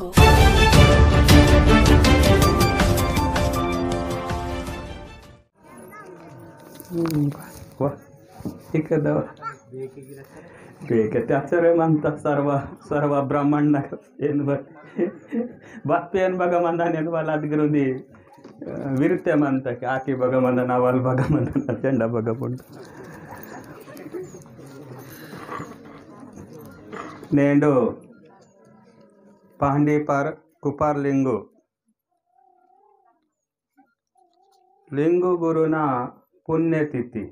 Jungle. Wah, इकडे दवा त्याचं म्हणतात सर्व सर्व ब्रह्मांड ಏನು ಭಕ್ತಿಯನ್ನು ಭಗವಂತನ ಎನ್ವಲ್ಲ ಅದ್ಗಿರೋದಿ ವಿರುತ್ತೆ ಮಂತಕ್ಕೆ ಆಕೆ ಭಗವಂತ ನಾವು ಅಲ್ಲಿ ಭಗವಂತನ ಚಂಡ ಭಗವಂತ నేడు पाहंडे पार कुपारलिंगो लिंगो गुरुना पुण्यतिथि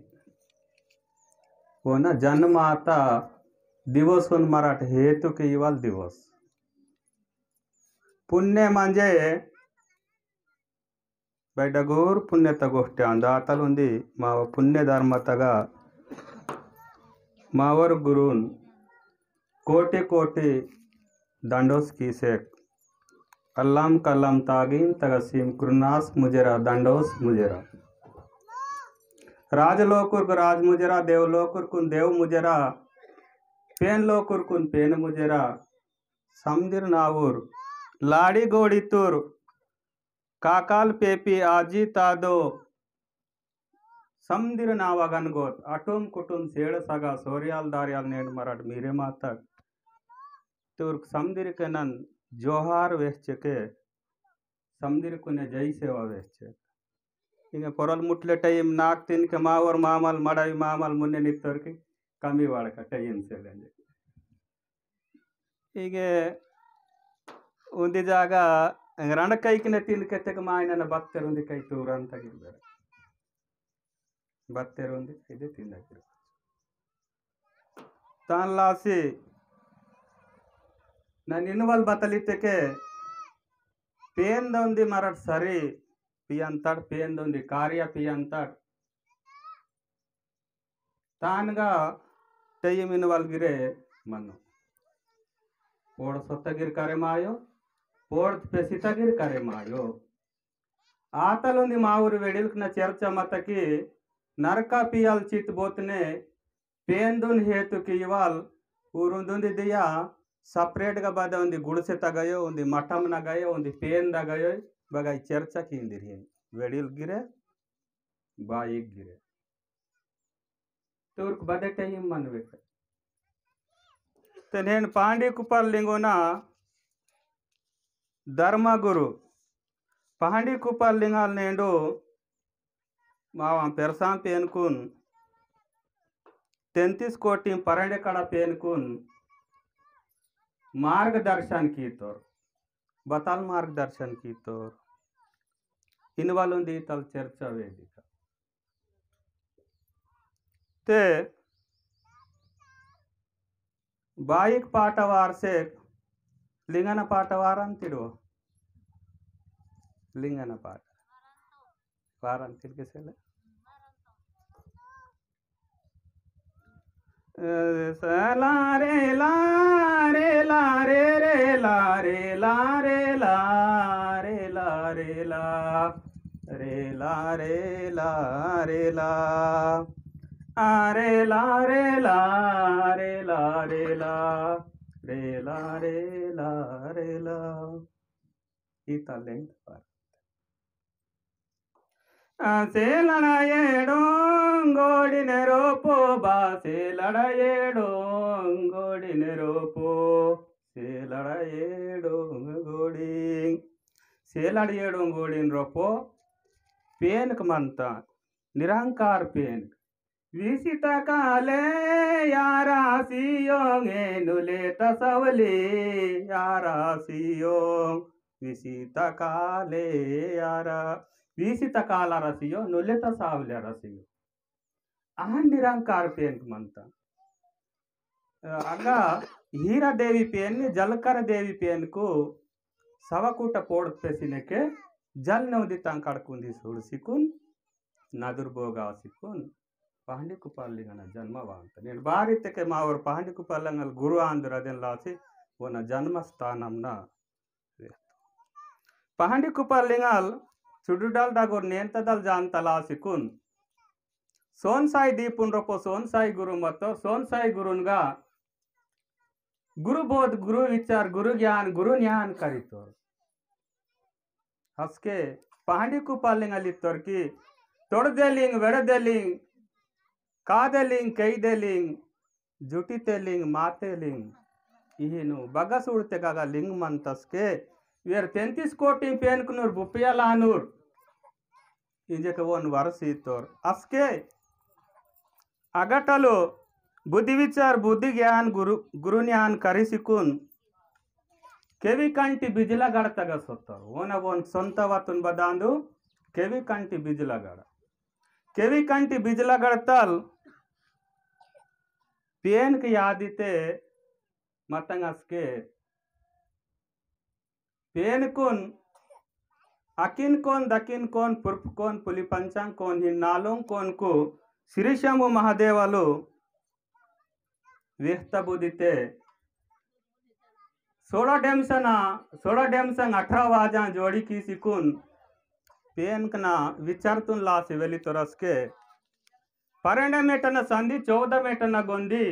हो ना जन्म दिवस होऊन मराठी हेतु की इवाल दिवस पुण्य म्हणजे బయట గోరు పుణ్యత గోష్ఠి पुण्य ఉంది మా పుణ్యధర్మతగా మావరు గురువున్ दंडोस की शेख अल्लाम कल्लाम तागीम तगसीम कुरनास मुजरा दंडोस मुजरा राजलोकुर्क राज मुजरा देवलोकुर्कुन देव मुजरा पेन लोकुर्कुन पेन मुजरा समदिर नावूर लाड़ी गोड़ितुर काकाल पेपी आजी तादो समदिर नावगनगोत अटुम कुटुम सेड़ सगा सोरियाल दारियाल नेड़ मरड मीरे मातक ᱛᱩᱨᱠ समधिर ಜೋಹಾರ್ नन जोहार वेस्चके ಜೈ ಸೇವಾ जय सेवा ಕೊರಲ್ ಮುಟ್ಲೆ ಟೈಮ್ ನಾಲ್ಕು ತಿನ್ಕೆ ಮಾವರ್ ಮಾಮಲ್ ಮಡವಿ ಮಾಮಲ್ ಮುನ್ನೆ ನಿತ್ತೋರ್ಕಿ ಕಮ್ಮಿ ವಾಡಕ ಟೈಮ್ ಸೇಲೆ ಹೀಗೆ ಒಂದು ಜಾಗ ರಣ ಕೈಕಿನ ತಿನ್ಕೆತೆಗೆ ಮಾಯನ ಭಕ್ತರು ಒಂದು ಕೈ ತೂರ ಅಂತ ಇರ್ತಾರೆ ಭಕ್ತರು ಒಂದು ಕೈದೆ ತಿಂದಾಕಿರ್ತಾರೆ ತಾನ್ಲಾಸಿ ನಾನು ಇನ್ವಾಲ್ ಬತ್ತಲಿದ್ದಕ್ಕೆ ಪೇಂದೊಂದು ಮರಡ್ ಸರಿ పీ అంతాడు ಪೇಂದೊಂದು కార్య పీ అంతాడు తానుగా ఇన్వాల్ గిరే మన్ను పోడ సొత్తగిరి మాయో పోడ పెసితగిరి మాయో ఆతలుంది మా ఊరు వెడిల్కిన చర్చ మతకి నరక పియాలు చిట్ బోతునే పేందున్ హేతుకి ఇవాల్ ఊరుందుంది దియా సపరేట్గా బాధ ఉంది గుడిసెతగయో ఉంది మఠం నగయో ఉంది పేన్ నగయో బగా చర్చ కిందిరి వెడిల్ గిరే ಬಾಯಿ ಗಿರೆ ತೂರ್ಕ್ ಬದಟೆ ಹಿಮ್ಮನ್ಬೇಕು ನೇನು ಪಾಂಡಿ ಕುಪಾಲಿಂಗುನ ಧರ್ಮಗುರು ಪಾಂಡಿ ಕುಪಾಲಿಂಗಾಲ್ ನೇಂಡು మావా పెరసాం పేనుకున్ తెంతిస్ కోటి పరండే కడ పేనుకున్ मार्गदर्शन की तोर बताल मार्गदर्शन की तोर इन वालों तल चर्चा वेदिका ते ಬಾಯಿಕ್ ಪಾಠ ವಾರ್ಸೆಕ್ ಲಿಂಗನ ಪಾಠ ವಾರ ಅಂತಿಡು ಲಿಂಗನ ಪಾಠ ವಾರ ಅಂತಿಡ್ಕಿಸಲ್ಲ ला रे ला रे ला रे रे ला रे ला रे ला रे ला रे ला रे ला रे ला रे ला are la re la re la re la re la re la re la y talent para సేలడయేడోంగోడినెరో పో బా సేలడయేడోంగోడినెరో పో సేలడయేడోంగోడి సేలడయేడోంగోడినరో పో పేనుకు మంత నిరంకార పేనుకు విసిత కాలే యారాసియోంగేనులేత సవలే యారాసియోంగ్ విసిత కాలే యారా पीसित काल रसियो नोलेत सावल्या रसियो आ निरंकार पेन मंत అగా హీరాదేవి పేన్ని జలకర దేవి పేన్కు సవకూట పోడు పెసినకే జల్ నవది తంకడుకుంది చూడు సిక్కున్ నదుర్బోగా సిక్కున్ ಪಾಂಡಿಕುಪಾಲಿ ನನ್ನ ಜನ್ಮವಾಂತ ನೀನು ಬಾರಿತಕ್ಕೆ ಮಾವರು ಪಾಂಡಿಕುಪಾಲಂಗಲ್ ಗುರು ಅಂದರು ಅದೆಲ್ಲಾಸಿ ಅವನ ಜನ್ಮಸ್ಥಾನಂನ ಪಾಂಡಿಕುಪಾಲಿಂಗಲ್ सुडुडल डगुर नेंतदल जान तला सिकुन सोन साई दीपुन रोपो सोन साई गुरु मतो सोन साई गुरुन गा गुरु बोध गुरु विचार गुरु ज्ञान गुरु ज्ञान करी हसके पहाड़ी को पालिंग अली की तोड़ देलिंग वेड़ देलिंग का देलिंग कई देलिंग जुटी तेलिंग माते लिंग इहिनु बगस उड़ते गागा लिंग मंतस के वेर तेंतीस कोटि पेन कुनूर बुपिया लानूर ইঞ্জেকবন বারসিতর আজকে আগাটালো బుద్ధివిచార్ బుద్ధి జ్ఞాన్ గురు గురుజ్ఞాన్ కరిసికున్ ಕೆವಿ ಕಂಟಿ ಬಿಜಿಲಗಾಡ ತಗಸೋತ್ತರು ಓನ ಒಂದು ಸ್ವಂತ ವತನ್ ಬದಾಂದು ಕೆವಿ ಕಂಟಿ ಬಿಜಿಲಗಾಡ ಕೆವಿ ಕಂಟಿ ಬಿಜಿಲಗಡತಲ್ ಪೇನ್ಗೆ ಯಾದಿತೆ ಮತ್ತಂಗಸ್ಕೆ ಪೇನ್ಕುನ್ అకిన్ కోన్ దకిన్ కోన్ कौन కోన్ कौन पुलिपंचम कौन हिन्नालों कौन को శ్రీశంభు మహాదేవాలు విహతబుదితే సోడా డెమ్సన సోడా డెమ్సంగ్ వాజా జోడికి సికున్ పేన్కన విచార్తున్ లాసి వెలి తొరస్కే పన్నెండమేటన సంధి చౌదమేటన గొంది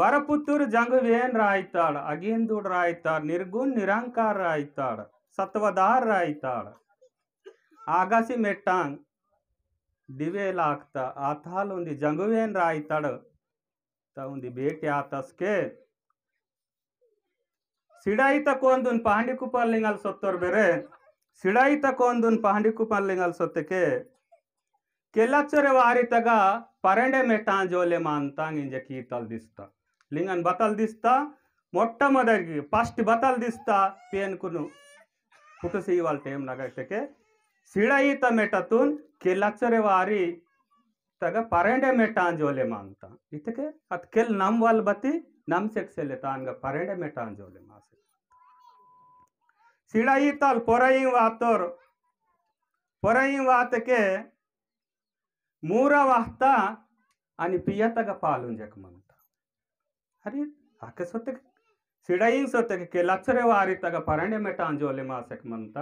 వరపుత్తూరు జంగు వేన్ రాయితాడు అగిందుడు రాయితాడు నిర్గుణ్ నిరంకార రాయితాడు સત્વધાર રાયતાળ ఆగాసి మెట్టాంగ్ దివేలాక్త ఆతాలు ఉంది జంగువేన్ రాయితాడు ఉంది బేటి ఆతస్కే సిడాయిత కోందున్ పాండికుపల్లింగల్ సొత్తోరు బెరే సిడాయిత కోందున్ పాండికుపల్లింగల్ సొత్తకే కెల్లచ్చొరె వారితగా పరెండే మెట్టాన్ జోలే మాంతాంగ్ ఇంజ కీతలు దిస్తా లింగన్ బతలు దిస్తా మొట్టమొదటి ఫస్ట్ బతలు దిస్తా పేనుకును ಪುಟುಸಿ ಇವಾಲ್ ಟೈಮ್ ನಗಕ್ಕೆ ಸಿಡಾಯಿ ಮೆಟತುನ್ ಕೆಲ್ಲಕ್ಷರೆ ವಾರಿ ತಗ ಪರೆಂಡೆ ಮೆಟ ಅಂಜೋಲೆಮ ಅಂತ ಇದಕ್ಕೆ ಅದ್ ಕೆಲ್ ನಮ್ ವಾಲ್ ಬತ್ತಿ ನಮ್ ಸೆಕ್ಸೆಲ್ಲೆ ತಾನ್ಗ ಪರೆಂಡೆ ಮೆಟ ಅಂಜೋಲೆಮ ಸಿಡಾಯಿ ತಾಲ್ ಪೊರೈ ವಾತೋರ್ ಪೊರೈ ವಾತಕ್ಕೆ ಮೂರ ವಾಹ್ತಾ आणि पिया तगा पालून जग म्हणता अरे आके स्वतः ಸಿಡೈನ್ಸ್ ತೆಗೆ ಲಕ್ಷರೆ వారి తగ పరణ్య ಮೆಟ జోలి మాసక మంత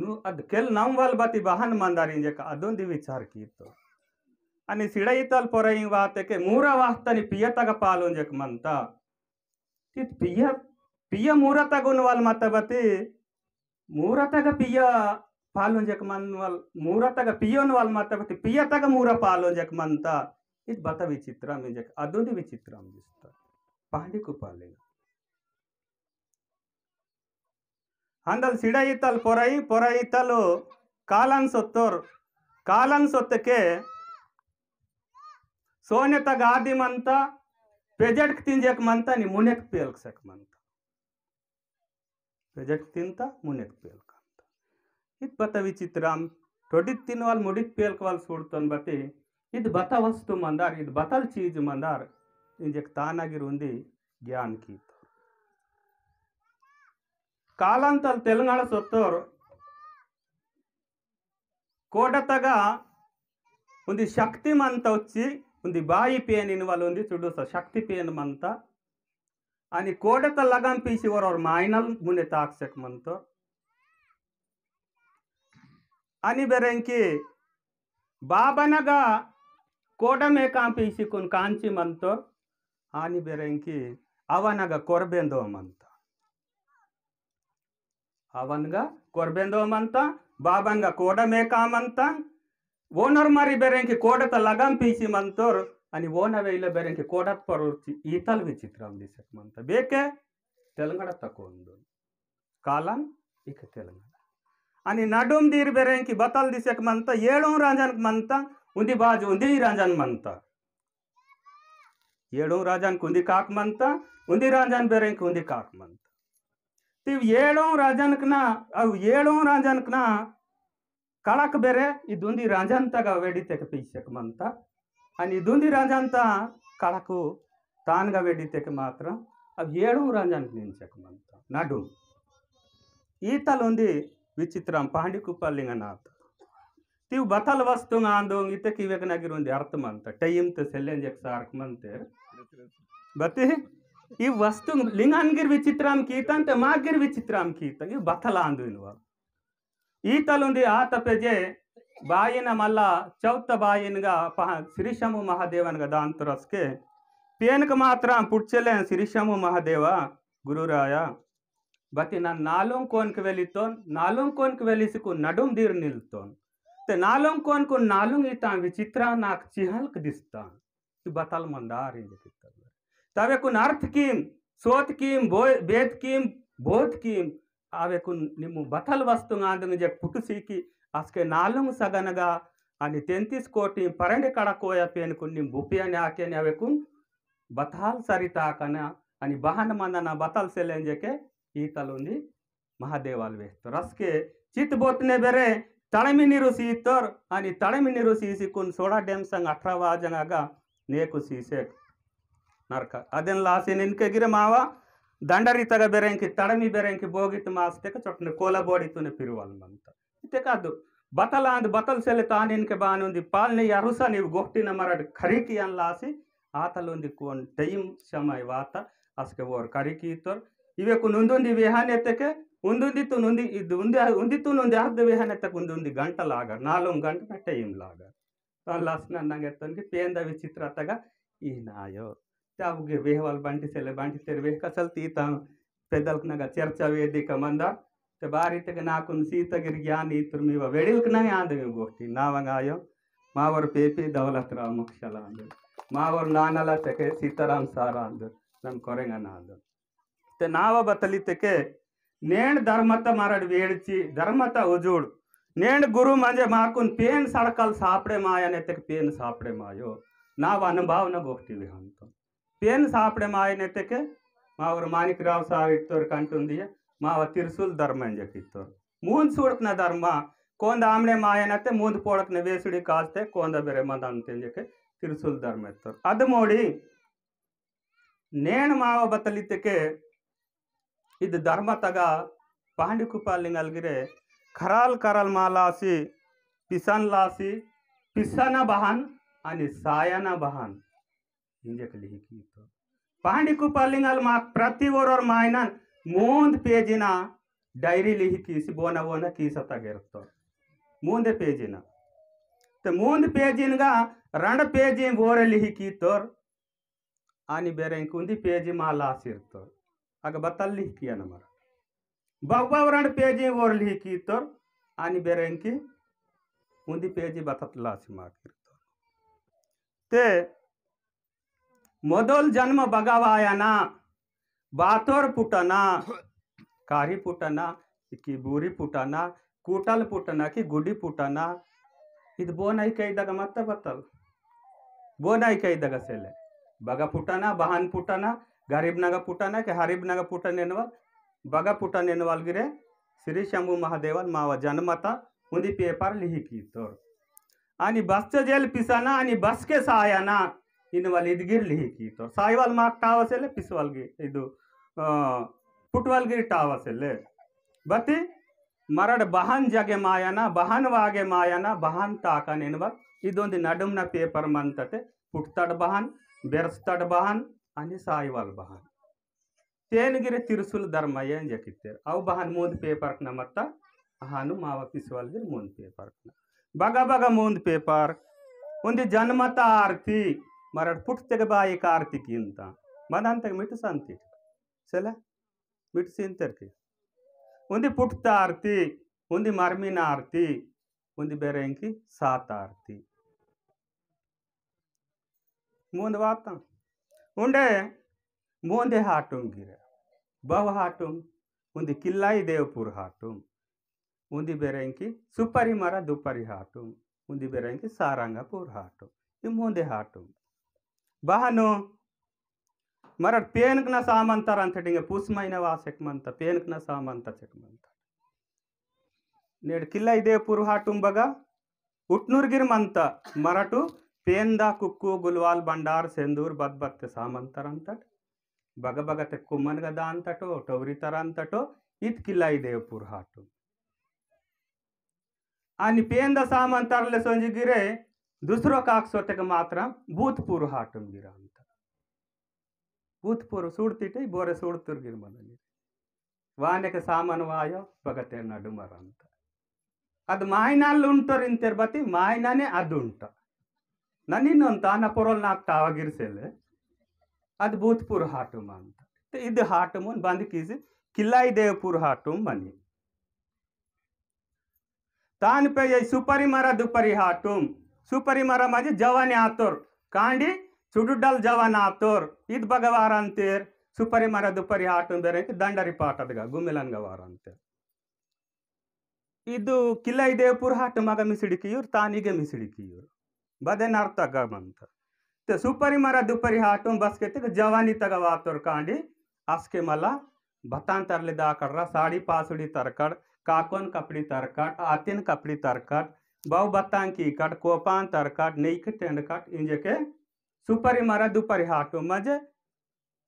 నువ్వు అది కెల్ నమ్ ಬತಿ బతి బహన్ ಇಂಜಕ అదొంది ವಿಚಾರ కీర్తో అని సిడయితల్ పొరయి వాతకే మూర వాస్తని పియ తగ పాలు జక మంత పియ పియ మూర తగున వాళ్ళు మతబతి మూర తగ పియ పాలు జక జకమన్ వాళ్ళ మూర తగ పియోన్ వాళ్ళు మతబతి పియ తగ మూర పాలు జక మంత ఇది బత విచిత్రం ఇంజక అదొంది విచిత్రం చూస్తారు ಪಾಂಡಿಕುಪಾಲಿನ ಅಂದಲ್ಲಿ ಸಿಡ ಇತ್ತಲ್ ಪೊರೈ ಪೊರ ಇತ್ತಲು ಕಾಲನ್ ಸೊತ್ತೋರ್ ಕಾಲನ್ ಸೊತ್ತಕ್ಕೆ ಸೋನೆತ ಗಾದಿಮಂತ ಪೆಜೆಟ್ಕ್ ತಿಂಜಕ್ಮಂತ ನೀ ಮುನೆಕ್ ಪೇಲ್ಕ್ ಸಕ್ಮಂತ ಪೆಜೆಟ್ ತಿಂತ ಮುನೆಕ್ ಪೇಲ್ಕಂತ ಇದು ಬತ್ತ ವಿಚಿತ್ರಾಮ್ ಟೊಡಿತ್ ತಿನ್ನುವಲ್ ಮುಡಿತ್ ಪೇಲ್ಕವಲ್ ಸೂಡ್ತನ್ ಬತ್ತಿ ಇದು ಬತ ವಸ್ತು ಮಂದಾರ್ ಇದು ಬತಲ್ ಚೀಜ್ ಮಂದಾರ್ इंजक ತಾನಾಗಿರು ఉంది జ్ఞాన్ ಕಿ కాలాంతాలు తెలంగాణ సొత్తూరు కోటతగా ఉంది మంత వచ్చి ఉంది బాయి పేనిని వాళ్ళు ఉంది చూడు శక్తి మంత అని కోడత మా ఒరవరు మాయనల్ మునే మంత అని బెరంకి బాబనగా కోటమే కాంపీసి కొన్ని కాంచి మంతో ಹಾನಿ ಬೆರೆಂಕಿ ಅವನಗ ಕೊರಬೆಂದೋಮಂತ ಅವನ್ಗ ಕೊರಬೆಂದೋಮಂತ ಬಾಬನ್ಗ ಕೋಡ ಮೇಕಾಮಂತ ಓನರ್ ಮಾರಿ ಬೆರೆಂಕಿ ಕೋಡತ ಲಗಾಂ ಪೀಸಿಮಂತೋರ್ ಅನಿ ఓనవే ಇಲ್ಲ ಬೇರೆಂಕಿ ಕೋಡತ್ ಪರೋರ್ಚಿ ಈ ತಲ್ ವಿಚಿತ್ರ ಮಂತ ಬೇಕೆ ತೆಲಂಗಾಣ ತಕೊಂಡು ಕಾಲನ್ ಇಕ ತೆಲಂಗಾಣ అని నడుం దీరి బెరేంకి బతల్ ಮಂತ ಏಳು రంజన్కి ಮಂತ ಉಂದಿ ಬಾಜು ಉಂದಿ ರಂಜನ್ ಮಂತ ఏడవ రాజానికి ఉంది కాకమంత ఉంది రాజాని బెరంకి ఉంది కాకమంత ఏడవ రాజానికినా అవి ఏడవ రాజానికిన కళకు ಬೇರೆ ಇದೊಂದು ರಾಜಾಂತಾಗ ವೆಡಿತೆಕ ಪೀಸಕಮಂತ అని ఇది ఉంది రాజాంతా కళకు తానుగా వెడితేకి మాత్రం అవి ఏడవ రాజానికి నేను చెక్కమంత నడు ఈతలు ఉంది విచిత్రం పాండికుప్పలింగనాథ్ తీవు బతలు వస్తుంగా ఆందోళన ఇతకి ఇవక ఉంది అర్థమంత టైంతో సెల్లెంజకి సారకమంతే బతి ఈ వస్తువు లింగాన్గిరి విచిత్రం కీత అంటే మాగిరి విచిత్రం కీత ఇవి బతల అందు ఈతలుంది ఆతపెజే బాయిన మళ్ళా చౌత బాయిన్గా శ్రీశము మహాదేవన్ కదా అంతరస్కే పేనుకు మాత్రం పుడ్చలే శ్రీశము మహాదేవ గురురాయ బతి నన్ను నాలుగు కోన్కి వెళ్ళితోన్ నాలుగు కోన్కి వెళ్ళిసుకు నడుం దీరు నిల్తోన్ నాలుగు కోన్కు నాలుగు ఇతాం విచిత్ర నాకు చిహల్కి దిస్తాను బతల్ మందార్ అని చెప్పి तब कुन अर्थ సోత్ सोत బో బేత్ कीम బోత్ कीम आवे నిమ్ము బతల్ बतल చెప్పి आंदंग అసకే पुटुसीकी సగనగా అని सगनगा కోటి పరండి పరణి కడకోయ పేనుకు నీ బుప్పి అని ఆకేని అవేకు బతాల్ సరితాకన అని బహన మందన బతల్ సెలేని చెకే ఈతలుంది మహాదేవాలు వేస్తారు చిత్ బోత్నే బెరే తడమి నిరు సీతోర్ అని తడమి సీసి కొన్ని సోడా డెమ్సంగ్ అట్రవాజంగా ನೇಕುಸೀಸೆ ನರಕ ಅದನ್ನ ಲಾಸಿ ನಿನ್ಕೆಗಿರೆ ಮಾವ ದಂಡರಿತಗ ಬೆರೆಂಕಿ ತಡಮಿ ಬೆರೆಂಕಿ ಬೋಗಿತ್ತು ಮಾಸ್ತೇಕ ಚೊಟ್ಟನೆ ಕೋಲ ಬೋಡಿತುನೆ ಪಿರುವಲ್ ಅಂತ ಇತ್ತೆಕ ಅದು ಬತಲ ಅಂದ್ ಬತಲ್ ಸೆಲೆ ತಾನಿನ್ಕೆ ಬಾನುಂದಿ ಪಾಲ್ನೆ ಅರುಸ ನೀವು ಗೊಟ್ಟಿನ ಮರಡ್ ಖರಿಕಿ ಅನ್ಲಾಸಿ ಆತಲೊಂದಿ ಕೋನ್ ಟೈಮ್ ಶಮಯ ವಾತ ಅಸ್ಕೆ ಓರ್ ಕರಿಕಿ ಇತ್ತೋರ್ ಇವೆಕು ನೊಂದೊಂದಿ ವಿಹಾನೆತ್ತಕ್ಕೆ ಒಂದೊಂದಿತ್ತು ನೊಂದಿ ಇದು ಉಂದಿ ಒಂದಿತ್ತು ನೊಂದಿ ಅರ್ಧ ವಿಹಾನೆತ್ತಕ್ಕೆ ಒಂದೊಂದಿ ಗಂಟಲಾಗ ನಾಲ್ಕು ಗಂಟೆ ಟೈಮ್ ಲಾಗ ಲಾಸ್ನ ಅನ್ನಂಗೆ ಇರ್ತನ್ಗೆ ಪೇಂದ ವಿಚಿತ್ರ ಆತಾಗ ಈ ನಾಯೋ ತಾವುಗೆ ವೇಹವಾಲ್ ಬಂಟಿಸೆಲೆ ಬಂಟಿಸೆರೆ ವೇಹ ಕಸಲ್ ತೀತ ಪೆದಲ್ಕ್ನಾಗ ಚರ್ಚಾ ವೇದಿಕ ಮಂದ ತೆ ಬಾರಿ ತೆಗೆ ನಾಕುನ್ ಸೀತಗಿರ್ ಜ್ಞಾನ ಇತ್ತು ಮೀವ ವೆಡಿಲ್ಕ್ನಾನೆ ಆದವಿ ಹೋಗ್ತೀನಿ ನಾವಂಗಾಯೋ ಮಾವರು ಪೇಪಿ ದೌಲತ್ ರಾವ್ ಮುಖ್ಯಲ ಅಂದರು ಮಾವರು ನಾನಲ ತೆಗೆ ಸೀತಾರಾಮ್ ಸಾರ ಅಂದರು ನಮ್ಮ ಕೊರೆಂಗನ ಅಂದರು ತೆ ನಾವ ಬತ್ತಲಿತಕ್ಕೆ ನೇಣ್ ಧರ್ಮತ ಮಾರಾಡ್ ವೇಡ್ಚಿ ಧರ್ಮತ ಉಜೋಡು ನೇಣ್ ಗುರು ಮಂಜೆ ಮಾಕುನ್ ಪೇನ್ ಸಡ್ಕಲ್ ಸಾಪಡೆ ಮಾಯನೆತೆಕ್ ಪೇನ್ ಸಾಪಡೆ ಮಾಯೋ ನಾವು ಅನುಭವನಾಗ ಹೋಗ್ತೀವಿ ಅಂತ ಪೇನ್ ಸಾಪಡೆ ಮಾಯನೆತೆಕೆ ಮಾವ್ರು ಮಾಣಿಕರಾವ್ ಸಾವ್ ಇತ್ತೋರ್ ಕಂಟುಂದಿಯ ಮಾವ ತಿರ್ಸುಲ್ ಧರ್ಮ ಅಂಜಕ್ಕಿತ್ತೋರ್ ಮೂಂದ್ ಸುಡಕ್ನ ಧರ್ಮ ಕೊಂದ ಆಮಣೆ ಮಾಯನತ್ತೆ ಮೂಂದ್ ಪೋಳಕ್ನ ವೇಸುಡಿ ಕಾಸ್ತೆ ಕೊಂದ ಬೇರೆ ಮದ ಅಂತಂಜಕ್ಕೆ ತಿರ್ಸುಲ್ ಧರ್ಮ ಇತ್ತೋರ್ ಅದು ನೋಡಿ ನೇಣ್ ಮಾವ ಬತ್ತಲಿದ್ದಕ್ಕೆ ಇದು ಧರ್ಮ ತಗ ಪಾಂಡಿಕುಪಾಲಿಂಗ್ ಅಲ್ಗಿರೆ ખરાલ કરલમાં લાસી પિસન લાસી પિસન બહાન અને સાયન બહાન ಹಿಂಜಕ್ಕೆ ಹಿಕ್ಕಿತ್ತು ಪಾಂಡಿಕುಪಲ್ಲಿಂಗಲ್ ಮಾ ಪ್ರತಿ ಓರೋರ್ ಮಾಯನ ಮೂಂದ್ ಪೇಜಿನ ಡೈರಿಲಿ ಹಿಕ್ಕಿಸಿ ಬೋನ ಬೋನ ಕೀಸತ್ತಾಗಿರುತ್ತೋ ಮುಂದೆ ಪೇಜಿನ ಮುಂದ್ ಪೇಜಿನ್ಗ ರಣ ಪೇಜಿ ಬೋರಲ್ಲಿ ಹಿಕ್ಕಿತ್ತೋರ್ ಆನಿ ಬೇರೆ ಕುಂದಿ ಪೇಜಿ ಮಾ ಲಾಸ್ ಇರ್ತೋರ್ ಆಗ ಬತ್ತಲ್ಲಿ ಹಿಕ್ಕಿಯ ನಮರ ಬವ್ವರಣ ಪೇಜಿ ಓರ್ಲಿ ಕೀತೋರ್ ಆನಿ ಬೆರೆಂಕಿ ಉಂದಿ ಪೇಜಿ ಬತತ್ಲ ಸಿಮಾಕಿರ್ತೋರ್ ತೆ ಮೊದಲ್ ಜನ್ಮ ಬಗವಾಯನ ಬಾತೋರ್ ಪುಟನ कारी पुटना की बूरी पुटना कूटल पुटना की गुडी पुटना इत बो नहीं कई दगा मत बतल बो नहीं कई दगा सेले बगा पुटना बहन पुटना गरीब नगा पुटना के हरीब नगा पुटने नवा बग पुटन एनवालगिरे श्री शंभु महादेवन माव जनमत मुंदी पेपर लिहिकी तोर आणि बस जेल पिसाना आणि बसके सहायाना इनवाल इदगिर लिहिकी तोर साईवाल माग टावसेले पिसवालगी ಇದು ಪುಟ್ವಲ್ಗಿರಿ ಟಾವಸೆಲ್ಲೆ ಬತ್ತಿ ಮರಡ್ ಬಹನ್ ಜಗೆ ಮಾಯನ ಬಹನ್ ವಾಗೆ ಮಾಯನ ಬಹನ್ ತಾಕನ್ ಎನ್ನುವ ಇದೊಂದು ನಡುಮ್ನ ಪೇಪರ್ बहन ಪುಟ್ತಡ್ ಬಹನ್ ಬೆರ್ಸ್ತಡ್ ಬಹನ್ ಅನಿ ಸಾಯಿವಾಲ್ ಬಹನ್ तेनगिरे तिरसुल धर्मयर अव बहन मोंद पेपर मत्ता अहन मावीस वाले मोंद पेपर बग बग मोंद पेपर उन्दे जन्मता आरती मर पुटते बाई का आरती की मद मिटस चला मिटस इंतर की उन्दे पुटत आरती उन्दे मरमीन आरती उन्दे बेरे की सात आरती मोंद वाता उंडे मोंदे हाटों गिरा బవ హాటూ ముంది కిల్లా దేవపూర్ హాటూ ముంది బెరేంకి సుపరిమర దుపరి హాటూ ముంది బెరేంకి సారంగపూర్ హాటూ ఇ ముంది హాటూ బహను మరట్ పేనకన సామంతర అంతటింగ పూస్మైన వాశకమంత పేనకన సామంతచకమంత నేడ్ కిల్లా దేవపూర్ హాటూం బగ హుట్నూర్గిర్ మంత మరాటు పేందా కుక్కు గల్వాల్ బండార్ సింధూర్ బద్బక్త సామంతర అంత ಬಗ బగబగత ಅಂತಟೋ కదా అంతటో టౌరితర అంతటో ఇత్కిల్లాయి దేవపూర్ హాటు అని ಸಾಮಾನ್ సామాన్ తరలి సొంజిగిరే ದುಸರೋ ಕಾಕ್ಸೋತೆಗೆ ಮಾತ್ರ ಭೂತ್ಪೂರು ಹಾಟುಂಗಿರ ಅಂತ ಭೂತ್ಪೂರ್ವ ಸುಡ್ತಿಟ್ಟೆ ಬೋರೆ ಸುಡ್ತಿರ್ಗಿರ್ ಮದಲ್ಲಿ ವಾನೆಗೆ ಸಾಮಾನು ವಾಯೋ ಬಗತೆ ನಡುಮರ ಅಂತ ಅದು ಮಾಯ್ನಲ್ಲಿ ಉಂಟರ್ ಇಂತಿರ್ಬತಿ ಮಾಯ್ನಾನೇ ಅದು ಉಂಟ ನನ್ನಿನ್ನೊಂದು ತಾನ ಪೊರಲ್ ನಾಗ್ತಾ ಆಗಿರ್ಸೆಲೆ अद अद्भुतपुर हाटुम ಅಂತ तो इध हाटुम बंद कीजिए किलाई हाटुम बनी तान पे ये सुपरिमर दुपरी हाटुम सुपरिमर मजे जवान आतोर कांडी चुडुडल जवान आतोर इध भगवार अंतेर सुपरिमर दुपरी हाटुम बेरे दंडरी पाटदगा गुमेलन गवार अंतेर ಇದು ಕಿಲ್ಲೈ ದೇವಪುರ ಹಾಟು ಮಗ मिसड़ी ತಾನಿಗೆ ಮಿಸಿಡಿಕಿಯೂರು ಬದೆನ ಅರ್ಥ ಗಮಂತ तो सुपरी मरा दुपरी हाट बस के जवानी तक वर्कें अस्के मल्ला भतान तरली दाकड़्रा साड़ी पासुड़ी तरकड़ काकोन कपड़ी तरकट आतीन कपड़ी तरकट बहु बत्ता की कट कोपान तरकट नई टेंड कट इंजके सुपरी मरा दुपरी हाट मजे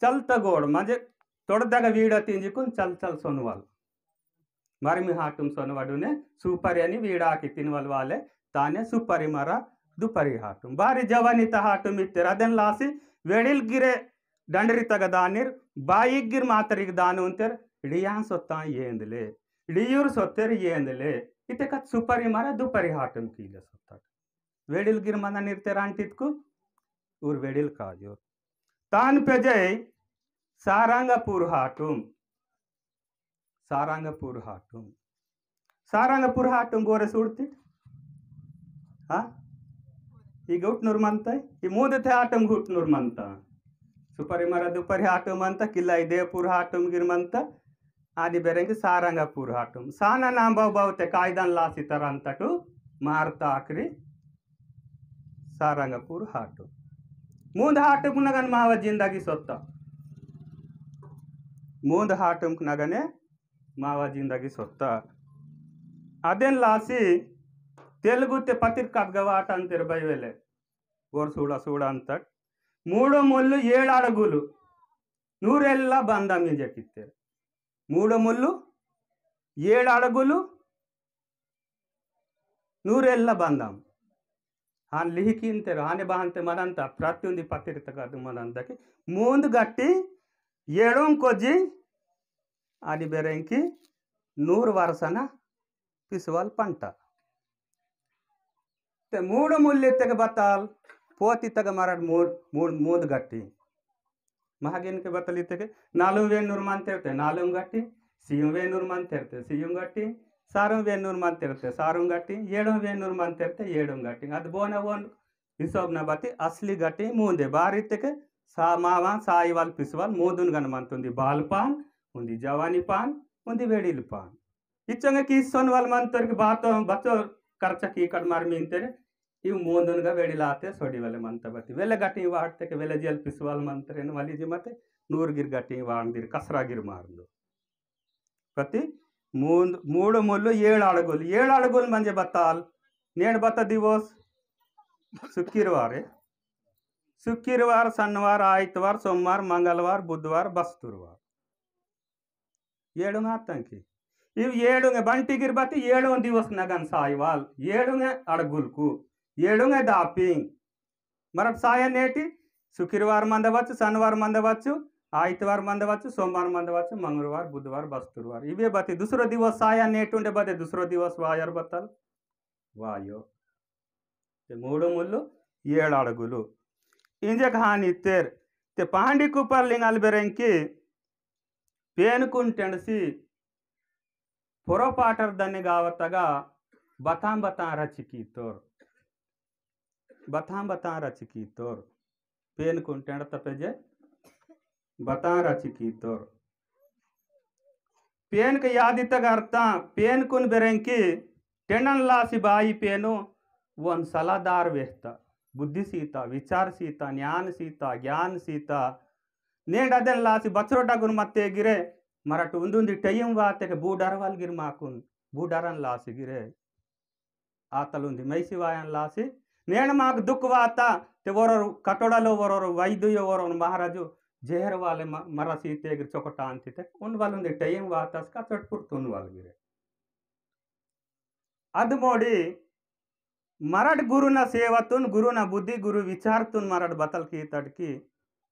चलत गोड़ मजे तोड़दग वीडत इंजिक चल चल सोन मरमी मरमी सोनवाडू ने सुपरिया सूपरी अड़ाकि तीन वाले ताने सुपरी मरा दुपारी हाटुम बारी जवानीत हाटुम इत्तिर ಅದೆಲ್ಲ ಆಸಿ ವೆಡಿಲ್ಗಿರೆ ದಂಡರಿ ತಗದಾನಿರ್ ಬಾಯಿಗ್ಗಿರ್ ಮಾತರಿಗ್ ದಾನು ಅಂತೀರ್ ಇಡಿಯಾನ್ ಸೊತ್ತ ಏಂದಲೆ ಇಡಿಯೂರು ಸೊತ್ತೆರ್ ಏಂದಲೆ ಇತಕ ಸುಪರಿ ಮರ ದುಪರಿ ಹಾಟುಮ್ ಕೀಲ ಸೊತ್ತಾಟ ವೆಡಿಲ್ಗಿರ್ ಮನ ನಿರ್ತೆರ ಅಂಟಿತ್ಕು ಊರ್ ವೆಡಿಲ್ ಕಾಜೋರ್ ತಾನ್ ಪೆಜೈ ಸಾರಂಗಪುರ್ ಹಾಟುಂ ಸಾರಂಗಪುರ್ ಹಾಟುಂ ಸಾರಂಗಪುರ್ ಹಾಟುಂ ಗೋರೆ ಸುಡ್ತಿಟ್ ಹಾ ही घुटनूर मानताय ही मोद ते आटम घुटनूर मानता सुपारी मारा दुपारी आटम मानता किल्लाई देवपूर हाटमगीर मानता ఆది బెరంగి సారంగపూర్ ఆటం సానా నాంబావుతే కాయిదాన్ లాసితర్ అంతటు మారుతా ఆఖరి సారంగపూర్ హాటు మూంద హాటకున్న కానీ మావ జిందగి సొత్త మూంద హాటంకున్న కానీ మావ జిందగి సొత్త అదేం లాసి తెలుగు పత్రిక కదగవ ఆట అంతేరు భయవేలే ఓరు చూడ చూడ అంత మూడో ముళ్ళు ఏడు అడుగులు నూరేళ్ళ బంధం అని చెప్పారు మూడో ముళ్ళు ఏడు అడుగులు నూరేళ్ళ బంధం ఆయన లిహికింతరు ఆని బాగుంటే మనంతా ప్రతి ఉంది పత్రిక కాదు మనంతకి ముందు గట్టి ఏడో కొద్ది అది బెరంకి నూరు వరసన పిసువాళ్ళు పంట ತೆ ಮೂಡು ಮುಲ್ಲಿ ತೆಗೆ ಬತ್ತಾಲ್ ಪೋತಿ ತಗ ಮಾರಾಡ್ ಮೂಡ್ ಮೂಡ್ ಮೂದ್ ಗಟ್ಟಿ ಮಹಾಗೇನ್ಕೆ ಬತ್ತಲಿ ತೆಗೆ ನಾಲುವೇ ನೂರು ಮಾಂತಿರ್ತೆ ನಾಲುಂ ಗಟ್ಟಿ ಸಿಯುವೇ ನೂರು ಮಾಂತಿರ್ತೆ ಸಿಯುಂ ಗಟ್ಟಿ ಸಾರು ವೇನೂರು ಮಾಂತಿರ್ತೆ ಸಾರು ಗಟ್ಟಿ ಏಳು ವೇನೂರು ಮಾಂತಿರ್ತೆ ಏಳು ಗಟ್ಟಿ ಅದು ಬೋನ ಓನ್ ಹಿಸೋಬ್ನ ಬತ್ತಿ ಅಸ್ಲಿ ಗಟ್ಟಿ ಮುಂದೆ ಬಾರಿ ತೆಗೆ ಸಾ ಮಾವ ಸಾಯಿವಾಲ್ ಪಿಸುವಾಲ್ ಮೂದುನ್ ಗನಮಂತುಂದಿ ಬಾಲ್ ಪಾನ್ ఉంది జవాని పాన్ ఉంది వేడిల్ పాన్ ఇచ్చంగా కీసోన్ వాళ్ళ మనతో బాతో బతో ఖర్చకి ఇక్కడ మరి మీ ఇంతేనే ಇವು ಮೂಂದನ್ಗ ಬೆಳಿಲಾತೆ ಸೊಡಿವಲೆ ಮಂತಬತಿ ವೆಲೆ ಗಟ್ಟಿ ವಾಡ್ತಕ್ಕೆ ವೆಲೆ ಜಲ್ ಪಿಸುವಲ್ ಮಂತ್ರೇನು ವಲಿಜಿ ಮತ್ತೆ ನೂರ್ಗಿರ್ ಗಟ್ಟಿ ವಾಣ್ದಿರು ಕಸರಾಗಿರ್ ಮಾರ್ದು ಪ್ರತಿ ಮೂಂದು ಮೂಡು ಮುಲ್ಲು ಏಳು ಅಳಗೋಲು ಏಳು ಅಳಗೋಲು ಮಂಜೆ ಬತ್ತಾಲ್ ನೇಣು ಬತ್ತ ದಿವೋಸ್ ಸುಕ್ಕಿರುವಾರೆ ಶುಕ್ರವಾರ ಶನಿವಾರ ಆಯ್ತವಾರ ಸೋಮವಾರ ಮಂಗಳವಾರ ಬುಧವಾರ ಬಸ್ತುರ್ವಾರ ಏಳು ಮಾತಂಕಿ ಇವು ಏಳುಂಗೆ ಬಂಟಿಗಿರ್ಬತ್ತಿ ಏಳು ದಿವಸ ನಗನ್ ಸಾಯ್ವಾಲ್ ಏಳುಂಗೆ ಅಡಗುಲ್ಕು ఏడుంగే దాపింగ్ మరొక సాయం నేటి శుక్రవారం అందవచ్చు శనివారం అందవచ్చు ఆదివారం అందవచ్చు సోమవారం అందవచ్చు మంగళవారం బుధవారం బస్తురువారం ఇవే బతి దుసరో దివస్ సాయం నేటి ఉండే బతే దుసరో దివస్ వాయర్ బతాలు వాయో మూడు ముళ్ళు ఏడు అడుగులు ఇంజక్ హాని తేర్ తె పాండి కుప్పర్ లింగాలు బెరంకి పేనుకుంటెండసి పొరపాటర్ దాన్ని కావతగా బతాం బతాం రచికి తోర్ बता बता रचकी तोर पेन कुंटेण तपेजे बता रचकी तोर पेन के यादित करता पेन कुन बेरेंकी टेणन ला सिबाई पेनो वन सलादार वेहता बुद्धि सीता विचार सीता ज्ञान सीता ज्ञान सीता ನೇಡದೆಲ್ಲ ಲಾಸಿ ಬಚ್ರೋಟಗುನ್ ಮತ್ತೆ ಗಿರೆ ಮರಟು ಒಂದೊಂದು ಟೈಮ್ ವಾತೆಗೆ ಬೂಡರವಲ್ಗಿರ್ ಮಾಕುನ್ ಬೂಡರನ್ ಲಾಸಿ ಗಿರೆ ಆತಲುಂದಿ ಮೈಸಿವಾಯನ್ ಲಾಸಿ ನೇಣಮಾಗ ದುಃಖವಾತ ತೆವರೋರು ಕಟೋಡಲು ಬರೋರು ವೈದ್ಯ ಬರೋರು ಮಹಾರಾಜು ಜೇಹರ್ ವಾಲೆ ಮರ ಸೀತೆಗ್ರ ಚೊಕಟ ಅಂತಿತೆ ಒಂದು ವಾಲೊಂದು ಟೈಮ್ ವಾತಾಸ್ ಕಚಟ್ ಪುರ್ತುನ್ ವಾಲ್ಗಿರೆ ಅದು ಮೋಡಿ ಮರಡ್ ಗುರುನ ಸೇವತುನ್ ಗುರುನ ಬುದ್ಧಿ ಗುರು ವಿಚಾರ್ತುನ್ ಮರಡ್ ಬತಲ್ ಕೀತಡ್ಕಿ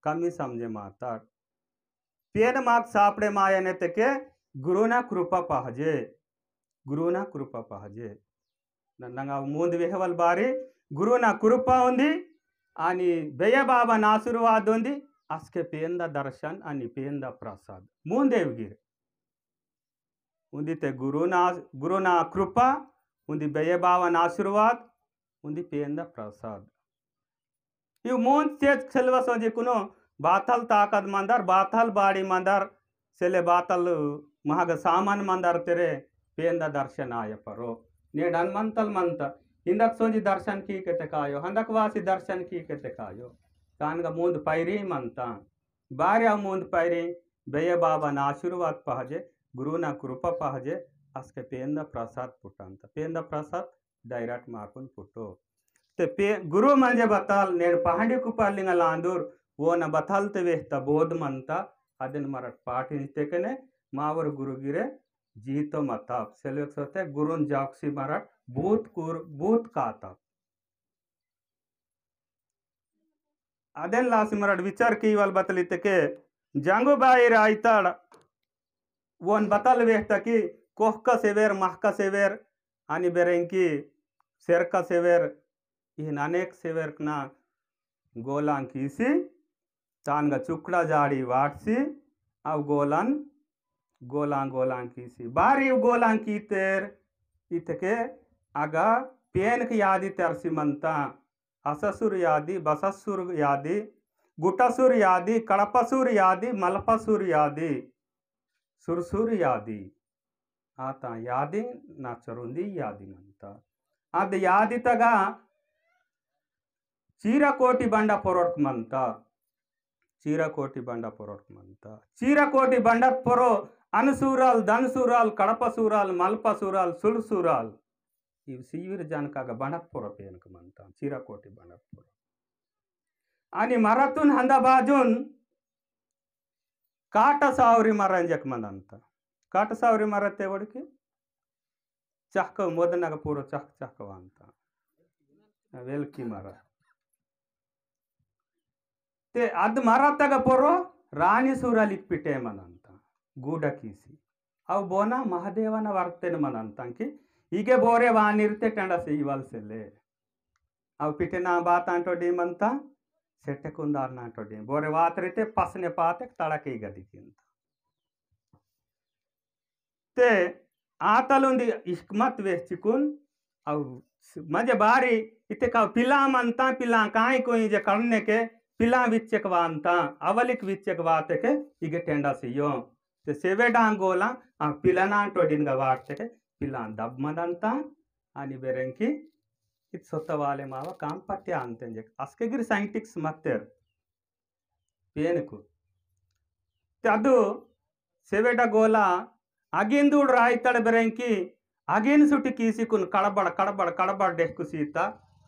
ಕಮ್ಮಿ ಸಮಜೆ ಮಾತಾಡ್ पेन माग सापड़े माया तके गुरुना कृपा पहजे गुरुना कृपा पहजे नंगा मुंद वेहवल बारी ಗುರು ಕುರುಪ ಉಂದು ಆನಿ ಬೇಯಬಾಬನ ಆಶೀರ್ವಾದ ಉಂದು ಅಸ್ಕೆ ಪೇಂದ ದರ್ಶನ್ ಆನಿ ಪೇಂದ ಪ್ರಸಾದ್ ಮೂಂದೇವ್ಗಿರಿ ಉಂದಿತ್ತೆ ಗುರುನ ಗುರುನ ಕೃಪ ಉಂದು ಬೇಯಬಾವನ ಆಶೀರ್ವಾದ ಉಂದು ಪೇಂದ ಪ್ರಸಾದ್ ಇವು ಮೂನ್ ಸೇಜ್ ಸೆಲ್ವ ಸೋಜಿಕುನು ಬಾತಲ್ ತಾಕದ್ ಮಂದಾರ್ ಬಾತಲ್ ಬಾಡಿ ಮಂದಾರ್ ಸೆಲೆ ಬಾತಲ್ ಮಹಾಗ ಸಾಮಾನ್ ಮಂದಾರ್ ತೆರೆ ಪೇಂದ ದರ್ಶನ ಆಯಪರು ನೇಡ್ ಹನುಮಂತಲ್ ಮಂತ हिंदक सोंज दर्शन की कटकायो हंदक वासी दर्शन की कटकायो कान का मूंद पैरी मंता भार्या मूंद पैरी बेय बाबा ना आशीर्वाद पहजे गुरु ना कृप पहजे अस्क पेंद प्रसाद पुटंत पेंद प्रसाद डायरेक्ट माकुन पुटो ते पे गुरु मंजे बताल ने पहाड़ी कुपालिंग लांदूर वो न बताल ते वे तबोध मंता अदन मर पाठी तेकने मावर गुरुगिरे जीतो मताप सेलेक्स गुरुन जाक्सी मराठ बोध कुर बोध काता अदेल लासिमर विचार की वाल बतलित के जंगुबाई रायताड़ वन बतल वेहता की कोह का सेवेर माह का सेवेर आनी बेरें की सेर का सेवेर इन अनेक सेवेर ना गोलां कीसी तान का चुकड़ा जाड़ी वाटसी अब गोलां गोलां गोलां कीसी बारी गोलां की तेर इतके ಆಗ యాది తెరసిమంత అససురు యాది బససురు యాది ಯಾದಿ యాది ಯಾದಿ యాది ಯಾದಿ యాది ಯಾದಿ యాది ఆత యాది నా చరుంది యాది అంత అది యాదితగా చీరకోటి బండ పొరొట్కమంత చీరకోటి బండ పొరొట్కమంత చీరకోటి బండ పొరో అనుసూరాలు ధనుసూరాలు కడపసూరాలు మల్పసూరాలు సులుసూరాలు ಈ ಸಿ ವಿರು ಜನಕಾಗ ಬಣಪುರ ಪೇನಕಮಂತ ಚಿರಕೋಟಿ ಬಣಪುರ ಅನಿ ಮರತುನ್ ಅಂದ ಬಾಜುನ್ ಕಾಟ ಸಾವರಿ ಮರಕ ಮನಂತ ಕಾಟ ಸಾವರಿ ಮರತ್ತೆ ಹೊಡಕಿ ಚಕ ಮೊದಲನಾಗ ಪೂರ ಚಕ್ ಚಕವ ಅಂತ ವೆಲ್ಕಿ ಮರತ್ ಅದ ಮರತಗ ಪುರೋ ರಾಣಿ ಸುರಲಿ ಮನಂತ ಗೂಡ ಕೀಸಿ ಅವು ಬೋನ ಮಹಾದೇವನ ವರ್ತೇನ ಮನಂತಿ ಹೀಗೆ ಬೋರೆ ವಾನಿರುತ್ತೆ ಟಂಡ ಸಿಹಿವಾಲ್ ಸೆಲ್ಲೆ ಅವು ಪಿಟೆನ ಬಾತ ಅಂಟೋಡೀಮ್ ಅಂತ ಸೆಟ್ಟೆ ಕುಂದಾರ್ನ ಅಂಟೋಡೀಮ್ ಬೋರೆ ವಾತರಿತೆ ಪಸನೆ ಪಾತೆ ತಳಕೈ ಗದಿಗೆ ಅಂತ ತೆ ಆತಲೊಂದು ಇಷ್ಮತ್ ವೆಚ್ಚಿಕುನ್ ಅವು ಮಜೆ ಬಾರಿ ಇತ್ತೆ ಕಾವು ಪಿಲಾಮ್ ಅಂತ ಪಿಲಾ ಕಾಯಿ ಕೊಯ್ಜೆ ಕಣ್ಣಕ್ಕೆ ಪಿಲಾ ವಿಚ್ಚಕ್ ವಾ ಅಂತ ಅವಲಿಕ್ ವಿಚ್ಚಕ್ ವಾತಕ್ಕೆ ಈಗ ಟೆಂಡ ಸಿಯೋ ಸೇವೆ ಡಾಂಗೋಲ ಆ ಪಿಲನ ಅಂಟೋಡಿನ್ಗ ವಾಡ್ತಕ್ಕೆ pila dabmadanta ani berenki it sotavale mawa kampatya antenjek askegir scientists matter peneku tadu seveda gola agendu raitad berenki ಅಗೇನ್ ಸುಟಿ ಕೀಸಿಕುನ್ ಕಳಬಡ ಕಳಬಡ ಕಳಬಡ ಡೆಕ್ಕು ಸೀತ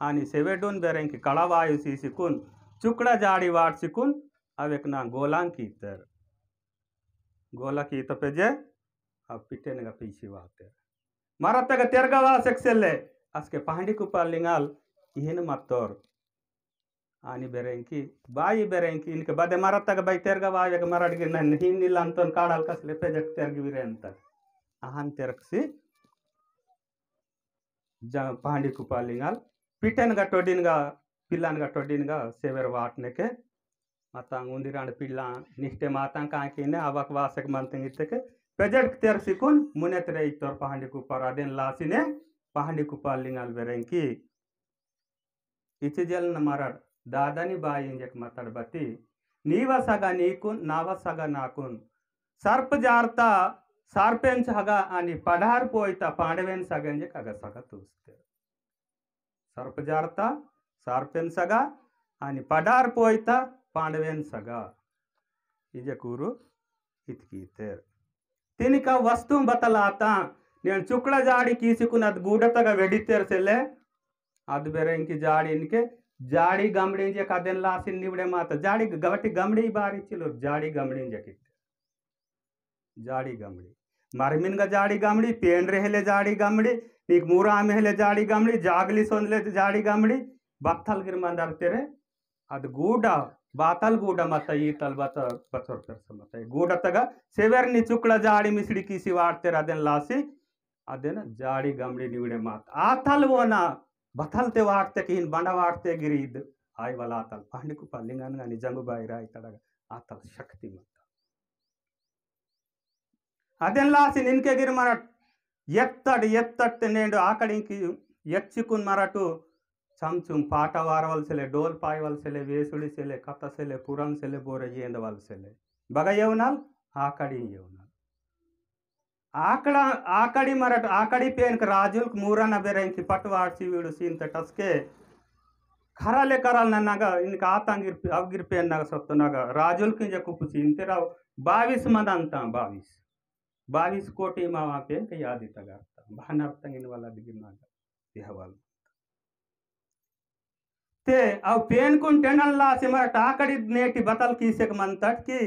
ಆನಿ ಸೆವೆಡೋನ್ ಬೆರೆಂಕಿ ಕಳವಾಯು ಸೀಸಿಕುನ್ ಚುಕ್ಕಡ ಜಾಡಿ ವಾಡ್ಸಿಕುನ್ ಅವೆಕ್ ನಾ ಗೋಲಾಂಗ್ ಕೀತರ್ ಗೋಲಾ ಕೀತ ಪೆಜೆ ಅವ್ ಪಿಟ್ಟೆನಗ ಪೀಸಿ ವಾಗ್ತಾರೆ ಮಾರತ್ತಾಗ ತೆರ್ಗವ ಸೆಕ್ಸೆಲ್ಲೆ ಅಸ್ಕೆ ಪಾಂಡಿಕುಪ್ಪ ಲಿಂಗಾಲ್ ಏನು ಮತ್ತೋರ್ ಆನಿ ಬೇರೆ ಇಂಕಿ ಬಾಯಿ ಬೇರೆ ಇಂಕಿ ಇನ್ಕೆ ಬದೆ ಮಾರತ್ತಾಗ ಬೈ ತೆರ್ಗವ ಯಾಕ ಮರಾಡಿಗೆ ನನ್ನ ಹಿಂದಿಲ್ಲ ಅಂತ ಒಂದು ಕಾಡಲ್ ಕಸ್ಲೆ ಪೇಜಕ್ ತೆರ್ಗಿವಿರೆ ಅಂತ ಆನ್ ತೆರಗಿಸಿ ಜ ಪಾಂಡಿಕುಪ್ಪ ಲಿಂಗಾಲ್ ಪಿಟನ್ಗ ಟೊಡಿನ್ಗ పిల్లానిగా టొడ్డినిగా సేవర్ వాటినకే మతాంగ్ ఉందిరాని పిల్ల నిష్టే మాతాంగ్ కాకినే అవక వాసక మంతంగిత్తకే Pejek ter sikun munet reitor pahandiku paraden lasine pahandiku palingal verenki. Ichijel namarar dadani bayinjek matarbati. నీవ సగ నీకున్ నావ సగ నాకున్ సర్ప జార్త సార్పెన్స్ హగ అని పడారు పోయిత పాండవేన్ సగ అని అగ సగ తూస్తారు సర్ప జార్త సార్పెన్ సగ అని పడారు పోయిత పాండవేన్ సగ ఇజ కూరు ఇతికీతేరు तीन वस्तु बतलाता ना जाड़ी कीसको अद गूडत वेड़ते से अद इंक जाड़ी इनके जाड़ी गमड़ी अदन लासीवड़े मत जाड़ी गवटी गमड़ी बारी चलो जाड़ी गमड़ी जकित जाड़ी गमड़ी मरमीन जाड़ी गमड़ी पेंड्रे हेले जाड़ी गमड़ी नीक मूराम हेले जाड़ी गमड़ी जागली सोंद जाड़ी गमड़ी बत्थल गिर मंदर अद गूड ಬಾತಲ್ ಗೂಡ ಮತ್ತ ಈ ತಲ್ ಬತ್ತ ಬತ್ತೋರ್ಕರ್ಸ ಮತ್ತ ಗೂಡತ್ತಾಗ ಸೆವೆರ್ನಿ ಚುಕ್ಳ ಜಾಡಿ ಮಿಸಿಡಿ ಕೀಸಿ ಆಡ್ತೀರ ಅದೇನು ಲಾಸಿ ಅದೇನ ಜಾಡಿ ಗಮಡಿ ನಿವಿಡೆ ಮಾತು ಆ ತಲ್ವೋನ ಬತಲ್ತೆ ಆಡ್ತೆಕ್ ಹಿಂಗೆ ಬಂಡವ ಆಡ್ತೆ ಗಿರಿ ಇದ್ದು ಆಯ್ವಲ್ಲ ಆತಲ್ ಪಾಂಡಿಕು ಪಲ್ಲಿಂಗನ ನಿಜಂಗು ಬಾಯಿರ ಆಯ್ತಡಾಗ ಆತಲ್ ಶಕ್ತಿ ಮತ್ತ అదేం లాసి నిన్కే గిరి మరట్ ఎత్తడు ఎత్తట్టు నేడు ఆకడింకి ఎచ్చికున్ మరటు සම්සුම් පාටවාරවල් සෙලේ ඩෝල් පායිවල් සෙලේ වේසුලි සෙලේ කත සෙලේ පුරන් සෙලේ බොර ජේඳවල් සෙලේ බග යවුනල් ආකඩින් යවුනල් ఆకడ ఆకడి మరట ఆకడి పేన్కి రాజులకు మూరన్న బెరంకి పట్టు వాడ్సి వీడు సీన్ టస్కే ఖరాలే ఖరాలు నన్నాక ఇంక ఆతంగిర్ అవగిరిపే అన్నాక సొత్తున్నాక రాజులకి ఇంక కుప్పు సీంతేరా బావిస్ మంది అంతాం బావిస్ బావిస్ కోటి మా పేన్కి యాదిత గారు బాగా అర్థం వాళ్ళ దిగినాక దేహవాళ్ళు ते अब पेन कुन टेंडन ला सिमर टाकड़ी नेटी बतल की से मन तट की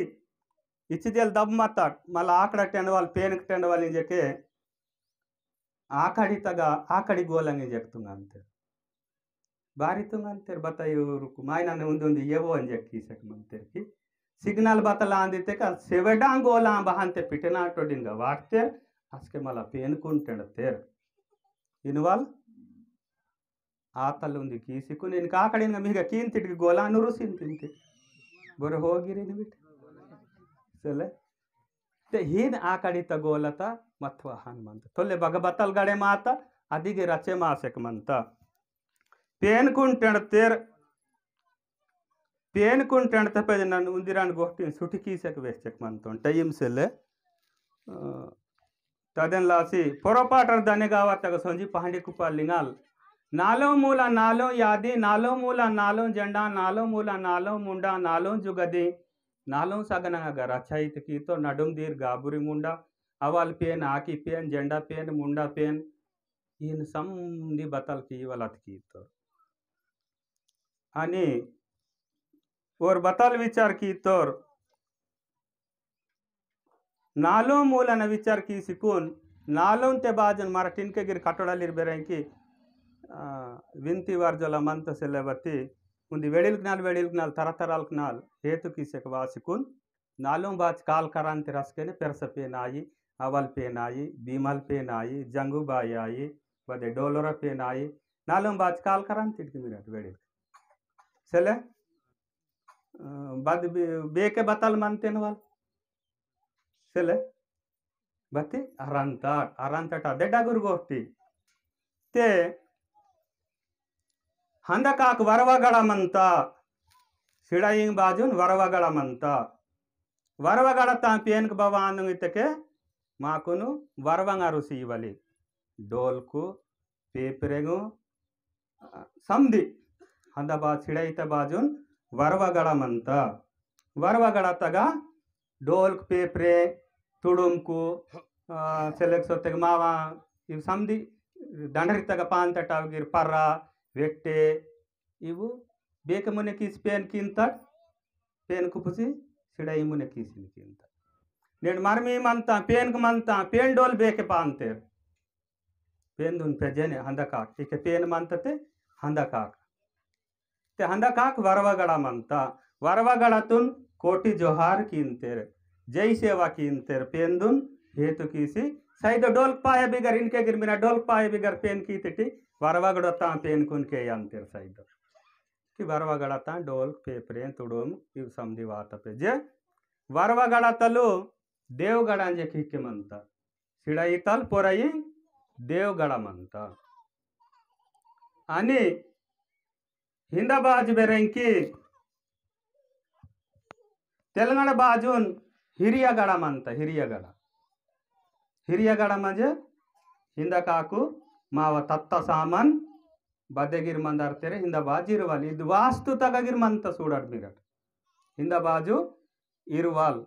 ఇచ్చిదేలు దబ్బు మత్తాడు మళ్ళీ ఆకడ టెండ వాళ్ళు పేనుకు టెండ వాళ్ళు ఏం చెప్పే ఆకడి తగా ఆకడి గోలంగా చెప్తుంగా అంతే భారీతుంగా అంతేరు బత ఊరుకు మాయన ఉంది ఉంది ఏవో అని చెప్పి అంతేరికి సిగ్నల్ బతలా అందితే సెవెడాంగోలా బహంతే పిటనాటోడింగా వాడితే అసకే మళ్ళీ పేనుకుంటాడు తేరు ఇన్వాల్వ్ ಆತಲ್ಲೊಂದು ಕೀ ಸಿಕ್ಕು ನಿನ್ನ ಕಾ ಕಡೆಯಿಂದ ಈಗ ಕೀನ್ ಗೋಲ ಅನ್ನೂರು ಸಿನ್ ತಿಂತಿ ಬರೋ ಹೋಗಿರಿ ಬಿಟ್ಟು ಸಲ ಹೀನ್ ಆ ಕಡಿತ ಗೋಲತ ಮತ್ವ ಹನುಮಂತ ತೊಲ್ಲೆ ಭಗಬತ್ತಲ್ ಗಡೆ ಮಾತ ಅದಿಗೆ ರಚೆ ಮಾಸೆಕಮಂತ ಪೇನ್ಕುಂಟೆಣ್ತೇರ್ ಪೇನ್ಕುಂಟೆಣ್ತಪ್ಪ ನಾನು ಉಂದಿರಾಣ್ ಗೋಷ್ಠಿ ಸುಟಿ ಕೀಸಕ್ಕೆ ವೇಸ್ಟೆಕ್ಮಂತ ಟೈಮ್ ಸೆಲ್ಲೆ ತದೆನ್ಲಾಸಿ ಪೊರಪಾಟರ್ ದನೆಗಾವ ತಗ ಸಂಜಿ ಪಹಂಡಿ ಕುಪ್ಪ ಲಿಂಗಾಲ್ నాలో మూల నాలో యాది నాలో మూల నాలో జెండా నాలో మూల నాలో ముండా నాలో జుగది నాలో సగనగా రచయిత కీతో నడుం దీర్ గాబురి ముండా అవాల్ పేన్ ఆకి పేన్ జెండా పేన్ ముండా పేన్ ఈయన సంధి బతల్ ఇవాళ అతికీతో అని ఓర్ బతల్ విచార్ కీతోర్ నాలో మూలన విచార్ కీ సికూన్ నాలోంతే బాజన్ మరటిన్కే గిరి కట్టడాలు ఇరబెరంకి விந்திவார் ஜொல மந்த செல்லவத்தி உந்தி வெடில்கினால் வெடில்கினால் தரத்தரால்கினால் हेतु की सेकवासिकुन नालों बाज काल करांति रस पेरस पेन आई अवल पेन आई बीमल पेन आई जंगू बाई आई बदे डोलोर पेन आई नालों बाज काल करांति की मिनट वेड़िल चले बद बे बतल मनते वाल चले बत्ती अरंतट अरंतट अदे डगुर गोष्ठी ते ಹಂದಕಾಕ್ ವರವಗಳಮಂತ ಸಿಡಯಿಂಗ್ ಬಾಜುನ್ ವರವಗಳಮಂತ ವರವಗಳ ತಾಂಪೇನ್ಕ್ ಬವ ಅಂದಂಗ ಮಾಕುನು ರುಸಿ ಸೀವಲಿ ಡೋಲ್ಕು ಪೇಪ್ರೆಗು ಸಂಧಿ ಹಂದ ಬಾ ಸಿಡೈತ ಬಾಜುನ್ ವರವಗಳಮಂತ ವರವಗಳ ತಗ ಡೋಲ್ಕ್ ಪೇಪ್ರೆ ತುಡುಂಕು ಸೆಲೆಕ್ಸ್ ಹೊತ್ತಗೆ ಮಾವ ಇವು ಸಂಧಿ ದಂಡರಿತಗ ಪಾಂತಟ ಪರ್ರ ಬೆಟ್ಟೆ ಇವು ಬೇಕ ಮುನೆ ಕೀಸಿ ಪೇನ್ ಕಿಂತಾಡ್ ಪೇನ್ ಕುಪ್ಪುಸಿ ಸಿಡೈ ಮುನೆ ಕೀಸಿನ ಕಿಂತ నేను మరమి మంతా పేన్కు మంతా పేన్ డోల్ బేకే పాంతే పేన్ దున్ పెజనే హందకాక్ ఇక పేన్ మంతతే హందకాక్ ते हंदाकाक वरवागड़ा मनता वरवागड़ातुन कोटि जोहार कीनतेर जय सेवा कीनतेर पेंदुन हेतु कीसी सही तो डोल पाए बिगर इनके गिर बिना डोल पाए बिगर पेन की तिटी ವರವಾಗಡತ್ತ ಏನು ಕುನ್ಕೇಯ ಅಂತೀರ ಇದ್ದರು कि ವರವಾಗಡತ್ತ ಡೋಲ್ ಪೇಪ್ರೇನ್ ತುಡೋಮ್ ಇವು ಸಮಧಿ ವಾತಪೆ ಜೆ ವರವಾಗಡತ್ತಲು ದೇವಗಡ ಅಂಜೆ ಕಿಕ್ಕೆಮಂತ ಸಿಡಾಯಿ ತಲ್ ಪೊರಯಿ ದೇವಗಡಮಂತ అని హింద బాజు బెరంకి తెలంగాణ బాజున్ హిరియగడమంత హిరియగడ హిరియగడ మజ హింద కాకు ಮಾವ ತತ್ತ ಸಾಮಾನ್ ಬದೆಗಿರ್ಮಂದ ಅರ್ತಾರೆ ಇಂದ ಬಾಜು ಇರುವಾಲ್ ಇದು ವಾಸ್ತು ತಗಗಿರ್ಮಂತ ಸೂಡಾಡ್ ಮೀರಟ್ ಇಂದ ಬಾಜು ಇರುವಾಲ್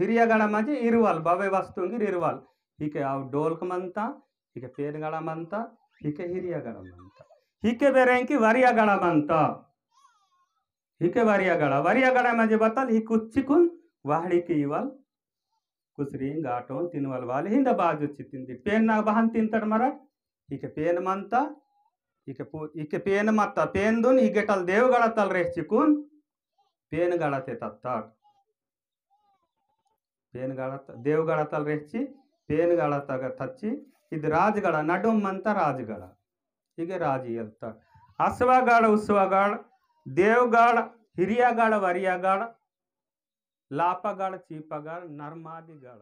ಹಿರಿಯಗಳ ಮಜಿ ಇರುವಾಲ್ ಬವೆ ವಸ್ತುಂಗಿರ್ ಇರುವಾಲ್ ಹೀಗೆ ಅವು ಡೋಲ್ಕ್ ಮಂತ ಹೀಗೆ ಪೇರ್ಗಳ ಮಂತ ಹೀಗೆ ಹಿರಿಯಗಳ ಮಂತ ಹೀಗೆ ಬೇರೆ ಅಂಕಿ ವರಿಯಗಳ ಮಂತ ಹೀಗೆ ವರಿಯಗಳ ವರಿಯಗಳ ಮಜಿ ಬತ್ತಲ್ ಹೀಗೆ ಕುಚ್ಚಿಕುನ್ ವಾಹಳಿಕೆ ಇವಾಲ್ ಕುಸ್ರಿ ಗಾಟೋನ್ ತಿನ್ನುವಲ್ ವಾಲ್ ಹಿಂದ ಬಾಜು ಚಿತ್ತಿಂದಿ ಪೇನ್ ನಾಗ ಬಹನ್ ತಿಂತಾಡ್ ಮರ ಈಕೆ ಪೇನ್ ಮಂತ ಈಕೆ ಪೂ ಈಕೆ ಪೇನ್ ಮತ್ತ ಪೇನ್ದುನ್ ಈಗೆ ಟಲ್ ದೇವ್ಗಳತ್ತಲ್ ರೇ ಚಿಕೂನ್ ಪೇನ್ಗಳತೆ ತತ್ತ ಪೇನ್ಗಳತ್ತ ದೇವ್ಗಳತ್ತಲ್ ರೆಚ್ಚಿ ಪೇನ್ಗಳತ್ತಾಗ ತಚ್ಚಿ ಇದು ರಾಜ್ಗಳ ನಡುಮ್ ಅಂತ ರಾಜ್ಗಳ ಹೀಗೆ ರಾಜಿ ಅಂತ ಅಶ್ವಗಾಳ ಉತ್ಸವಗಾಳ ದೇವ್ಗಾಳ ಹಿರಿಯಗಾಳ ವರಿಯಗಾಳ ಲಾಪಗಾಳ ಚೀಪಗಾಳ ನರ್ಮಾದಿಗಾಳ